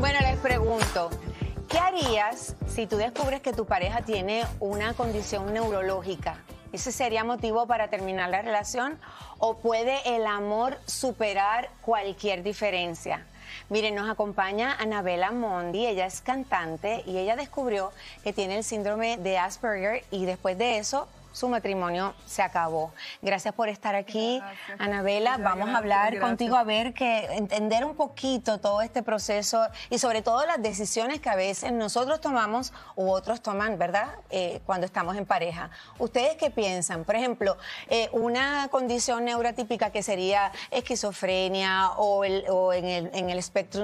Bueno, les pregunto, ¿qué harías si tú descubres que tu pareja tiene una condición neurológica? ¿Ese sería motivo para terminar la relación? ¿O puede el amor superar cualquier diferencia? Miren, nos acompaña Anabela Mondi, ella es cantante y ella descubrió que tiene el síndrome de Asperger y después de eso su matrimonio se acabó. Gracias por estar aquí, Anabela. Vamos a hablar contigo a ver que entender un poquito todo este proceso y sobre todo las decisiones que a veces nosotros tomamos u otros toman, ¿verdad? Eh, cuando estamos en pareja. ¿Ustedes qué piensan? Por ejemplo, eh, una condición neurotípica que sería esquizofrenia o, en, el, en el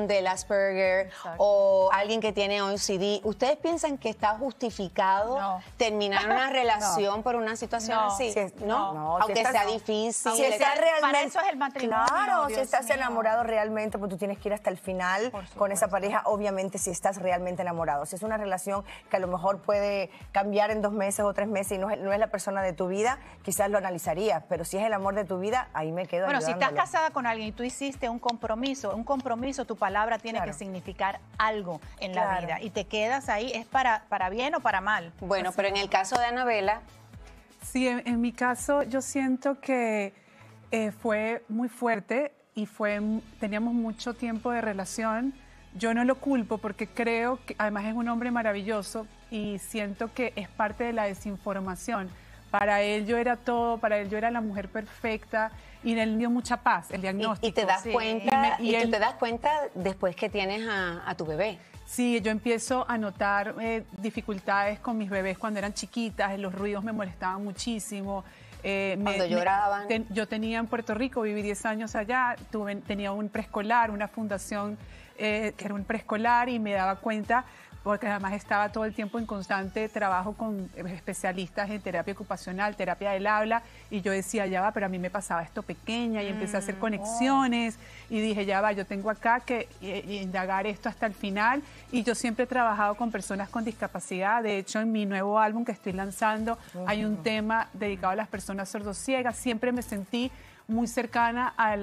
del Asperger o alguien que tiene OCD. ¿Ustedes piensan que está justificado terminar una relación por una situación así, ¿no? Aunque sea difícil. Si estás eso es el matrimonio. Claro, si estás enamorado realmente, pues tú tienes que ir hasta el final con esa pareja, obviamente si estás realmente enamorado. Si es una relación que a lo mejor puede cambiar en dos meses o tres meses y no es, la persona de tu vida, quizás lo analizarías, pero si es el amor de tu vida, ahí me quedo. Bueno, si estás casada con alguien y tú hiciste un compromiso, un compromiso, tu palabra tiene que significar algo en la vida y te quedas ahí, es para, para bien o para mal. Bueno, pero en el caso de Anabela, Sí, en, mi caso yo siento que eh, fue muy fuerte y fue, teníamos mucho tiempo de relación. Yo no lo culpo porque creo que además es un hombre maravilloso y siento que es parte de la desinformación. Para él yo era todo, para él yo era la mujer perfecta y él dio mucha paz, el diagnóstico. Y, te das cuenta, y, te das cuenta después que tienes a tu bebé. Sí, yo empiezo a notar eh, dificultades con mis bebés cuando eran chiquitas, los ruidos me molestaban muchísimo. Eh, cuando lloraban. yo tenía en Puerto Rico, viví 10 años allá, tenía un preescolar, una fundación eh, que era un preescolar y me daba cuenta porque además estaba todo el tiempo en constante trabajo con eh, especialistas en terapia ocupacional, terapia del habla, y yo decía, ya va, pero a mí me pasaba esto pequeña, y empecé a hacer mm, conexiones, y dije, ya va, yo tengo acá que eh, indagar esto hasta el final, y yo siempre he trabajado con personas con discapacidad, de hecho en mi nuevo álbum que estoy lanzando hay un tema dedicado a las personas sordociegas, siempre me sentí muy cercana a,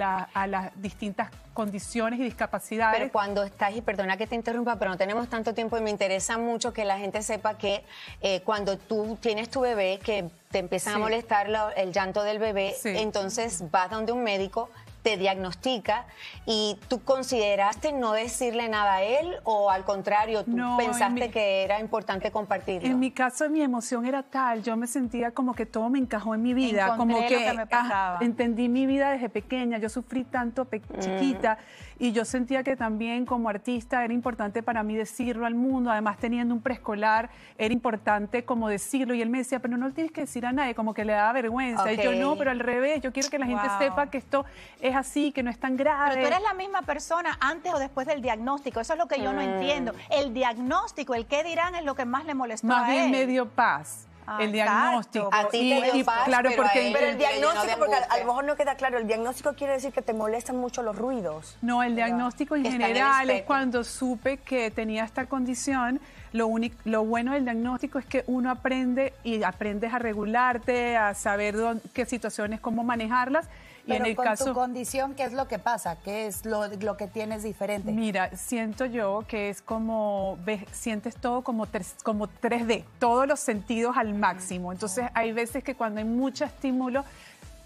las distintas condiciones y discapacidades. Pero cuando estás, y perdona que te interrumpa, pero no tenemos tanto tiempo y me interesa mucho que la gente sepa que eh, cuando tú tienes tu bebé, que te empiezan a molestar el llanto del bebé, entonces vas donde un médico, te diagnostica y tú consideraste no decirle nada a él o al contrario, tú pensaste que era importante compartirlo? En mi caso, mi emoción era tal, yo me sentía como que todo me encajó en mi vida, como que, me ah, entendí mi vida desde pequeña, yo sufrí tanto mm. chiquita y yo sentía que también como artista era importante para mí decirlo al mundo, además teniendo un preescolar era importante como decirlo y él me decía, pero no lo tienes que decir a nadie, como que le da vergüenza y yo no, pero al revés, yo quiero que la gente sepa que esto es así, que no es tan grave. Pero tú eres la misma persona antes o después del diagnóstico. Eso es lo que yo no ah. entiendo. El diagnóstico, el qué dirán, es lo que más le molestó más a él. Más bien medio paz. Ah, el diagnóstico. A ti claro, porque pero el diagnóstico, porque a, lo mejor no queda claro, el diagnóstico quiere decir que te molestan mucho los ruidos. No, el diagnóstico en general es cuando supe que tenía esta condición. Lo, lo bueno del diagnóstico es que uno aprende y aprendes a regularte, a saber qué situaciones, cómo manejarlas pero con tu condición, ¿qué es lo que pasa? ¿Qué es lo, que tienes diferente? Mira, siento yo que es como, sientes todo como, tres, como 3D, todos los sentidos al máximo. Entonces hay veces que cuando hay mucho estímulo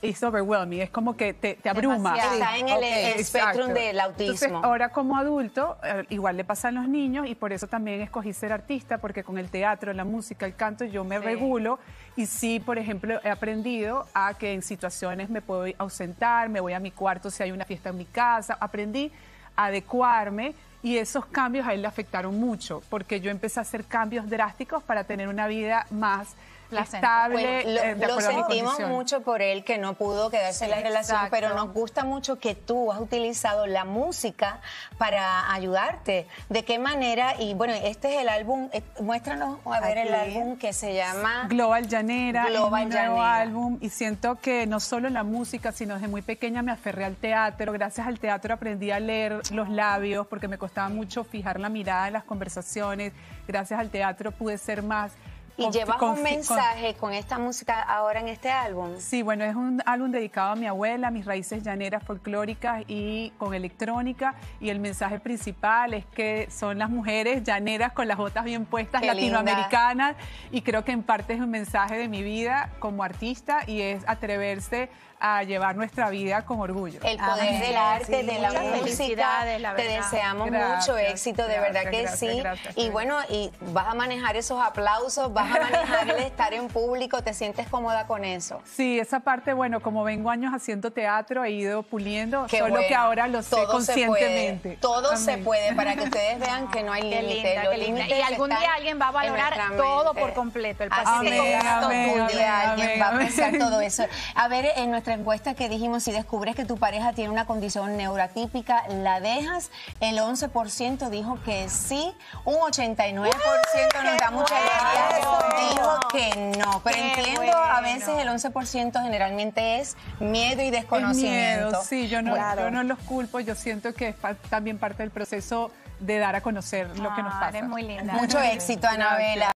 es overwhelming, es como que te, abruma. Está en el espectro eh, del autismo. ahora como adulto, eh, igual le pasan los niños y por eso también escogí ser artista, porque con el teatro, la música, el canto, yo me regulo y sí, por ejemplo, he aprendido a que en situaciones me puedo ausentar, me voy a mi cuarto si hay una fiesta en mi casa, aprendí a adecuarme y esos cambios a él le afectaron mucho, porque yo empecé a hacer cambios drásticos para tener una vida más estable. lo, eh, sentimos mucho por él que no pudo quedarse en la relación, pero nos gusta mucho que tú has utilizado la música para ayudarte. ¿De qué manera? Y bueno, este es el álbum, eh, muéstranos a ver el álbum que se llama Global Llanera. Global álbum y siento que no solo la música, sino desde muy pequeña me aferré al teatro. Gracias al teatro aprendí a leer los labios porque me costaba mucho fijar la mirada en las conversaciones. Gracias al teatro pude ser más ¿Y llevas un mensaje con esta música ahora en este álbum? Sí, bueno, es un álbum dedicado a mi abuela, mis raíces llaneras folclóricas y con electrónica. Y el mensaje principal es que son las mujeres llaneras con las botas bien puestas, latinoamericanas. Y creo que en parte es un mensaje de mi vida como artista y es atreverse a llevar nuestra vida con orgullo. El poder del arte, de la música. La te deseamos mucho éxito, de verdad que sí. y bueno, y vas a manejar esos aplausos, vas a manejar estar en público, ¿te sientes cómoda con eso? Sí, esa parte, bueno, como vengo años haciendo teatro, he ido puliendo, solo que ahora lo sé conscientemente. todo se puede, para que ustedes vean que no hay límite. Y algún día alguien va a valorar todo por completo, el paciente. algún día alguien va a pensar todo eso. A ver, en nuestra encuesta que dijimos, si descubres que tu pareja tiene una condición neurotípica, ¿la dejas? El 11% dijo que sí, un 89% nos da mucha alegría digo que no, pero entiendo a veces el 11% generalmente es miedo y desconocimiento. Miedo, sí, yo no, no los culpo, yo siento que es también parte del proceso de dar a conocer lo que nos ah, pasa. muy linda. Mucho éxito, Anabela.